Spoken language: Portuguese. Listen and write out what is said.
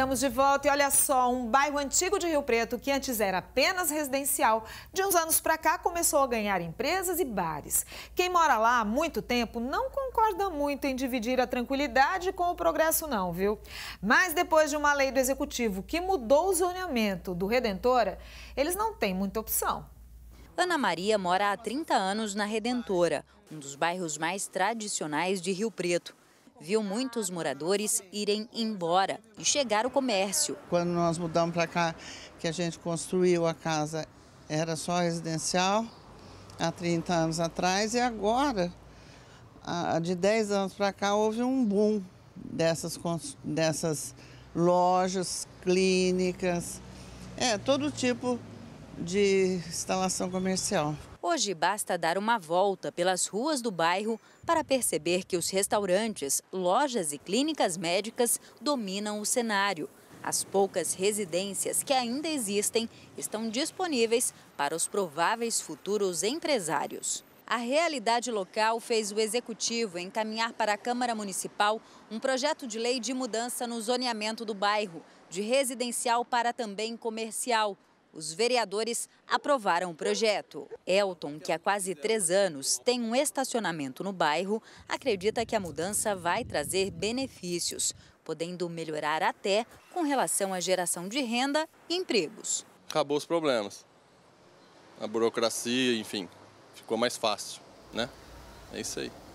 Estamos de volta e olha só, um bairro antigo de Rio Preto, que antes era apenas residencial, de uns anos para cá começou a ganhar empresas e bares. Quem mora lá há muito tempo não concorda muito em dividir a tranquilidade com o progresso não, viu? Mas depois de uma lei do executivo que mudou o zoneamento do Redentora, eles não têm muita opção. Ana Maria mora há 30 anos na Redentora, um dos bairros mais tradicionais de Rio Preto viu muitos moradores irem embora e chegar o comércio. Quando nós mudamos para cá, que a gente construiu a casa, era só residencial há 30 anos atrás e agora, de 10 anos para cá, houve um boom dessas, dessas lojas, clínicas, é, todo tipo de instalação comercial. Hoje basta dar uma volta pelas ruas do bairro para perceber que os restaurantes, lojas e clínicas médicas dominam o cenário. As poucas residências que ainda existem estão disponíveis para os prováveis futuros empresários. A realidade local fez o executivo encaminhar para a Câmara Municipal um projeto de lei de mudança no zoneamento do bairro, de residencial para também comercial os vereadores aprovaram o projeto. Elton, que há quase três anos tem um estacionamento no bairro, acredita que a mudança vai trazer benefícios, podendo melhorar até com relação à geração de renda e empregos. Acabou os problemas. A burocracia, enfim, ficou mais fácil, né? É isso aí.